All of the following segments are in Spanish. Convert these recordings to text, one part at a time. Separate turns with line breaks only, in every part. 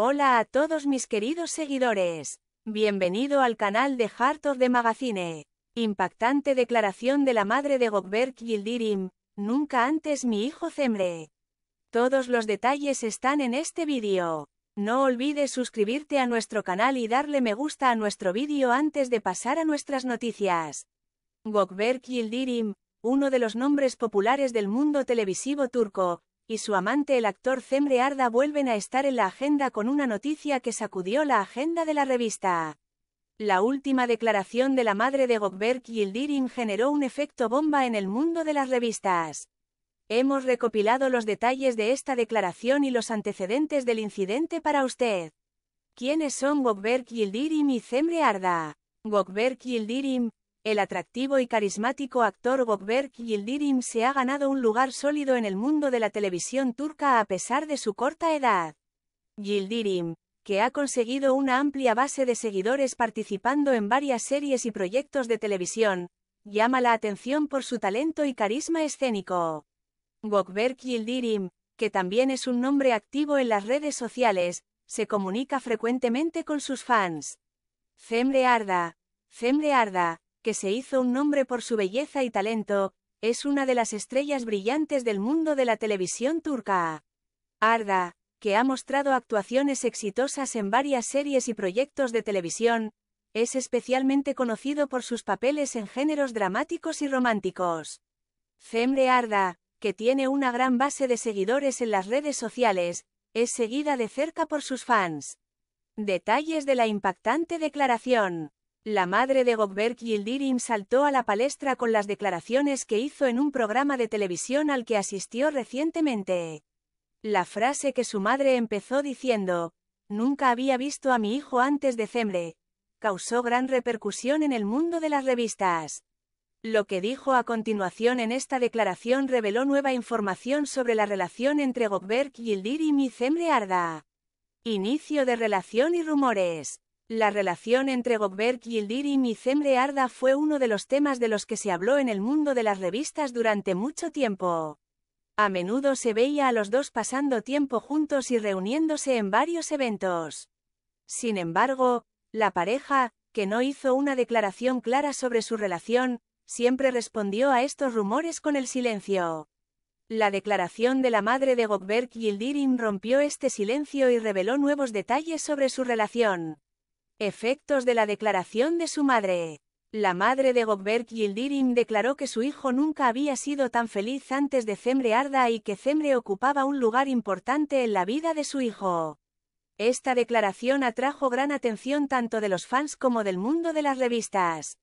Hola a todos mis queridos seguidores. Bienvenido al canal de Heart of the Magazine. Impactante declaración de la madre de Gokberk Gildirim, nunca antes mi hijo Zemre. Todos los detalles están en este vídeo. No olvides suscribirte a nuestro canal y darle me gusta a nuestro vídeo antes de pasar a nuestras noticias. Gokberk Yildirim, uno de los nombres populares del mundo televisivo turco, y su amante el actor Zemre Arda vuelven a estar en la agenda con una noticia que sacudió la agenda de la revista. La última declaración de la madre de Gokberg Yildirim generó un efecto bomba en el mundo de las revistas. Hemos recopilado los detalles de esta declaración y los antecedentes del incidente para usted. ¿Quiénes son Gokberg Yildirim y Zemre Arda? Gokberg Yildirim, el atractivo y carismático actor Gokberk Yildirim se ha ganado un lugar sólido en el mundo de la televisión turca a pesar de su corta edad. Yildirim, que ha conseguido una amplia base de seguidores participando en varias series y proyectos de televisión, llama la atención por su talento y carisma escénico. Gokberk Yildirim, que también es un nombre activo en las redes sociales, se comunica frecuentemente con sus fans. Zemre Arda. Zemre Arda, que se hizo un nombre por su belleza y talento, es una de las estrellas brillantes del mundo de la televisión turca. Arda, que ha mostrado actuaciones exitosas en varias series y proyectos de televisión, es especialmente conocido por sus papeles en géneros dramáticos y románticos. Femre Arda, que tiene una gran base de seguidores en las redes sociales, es seguida de cerca por sus fans. Detalles de la impactante declaración. La madre de Gokberk Yildirim saltó a la palestra con las declaraciones que hizo en un programa de televisión al que asistió recientemente. La frase que su madre empezó diciendo, nunca había visto a mi hijo antes de Zemre, causó gran repercusión en el mundo de las revistas. Lo que dijo a continuación en esta declaración reveló nueva información sobre la relación entre Gokberk Yildirim y Zemre Arda. Inicio de relación y rumores. La relación entre Goldberg Yildirim y Zemre Arda fue uno de los temas de los que se habló en el mundo de las revistas durante mucho tiempo. A menudo se veía a los dos pasando tiempo juntos y reuniéndose en varios eventos. Sin embargo, la pareja, que no hizo una declaración clara sobre su relación, siempre respondió a estos rumores con el silencio. La declaración de la madre de y Yildirim rompió este silencio y reveló nuevos detalles sobre su relación. Efectos de la declaración de su madre. La madre de Gogberg Yildirim declaró que su hijo nunca había sido tan feliz antes de Zemre Arda y que Zemre ocupaba un lugar importante en la vida de su hijo. Esta declaración atrajo gran atención tanto de los fans como del mundo de las revistas.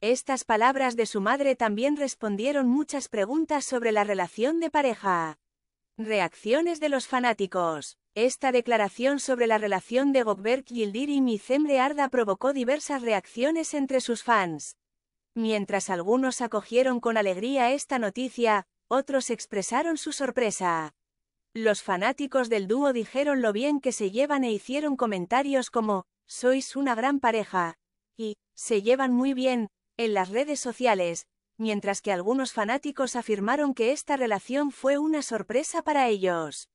Estas palabras de su madre también respondieron muchas preguntas sobre la relación de pareja. Reacciones de los fanáticos. Esta declaración sobre la relación de Gogberg gildir y Mizembre Arda provocó diversas reacciones entre sus fans. Mientras algunos acogieron con alegría esta noticia, otros expresaron su sorpresa. Los fanáticos del dúo dijeron lo bien que se llevan e hicieron comentarios como, sois una gran pareja, y, se llevan muy bien, en las redes sociales, mientras que algunos fanáticos afirmaron que esta relación fue una sorpresa para ellos.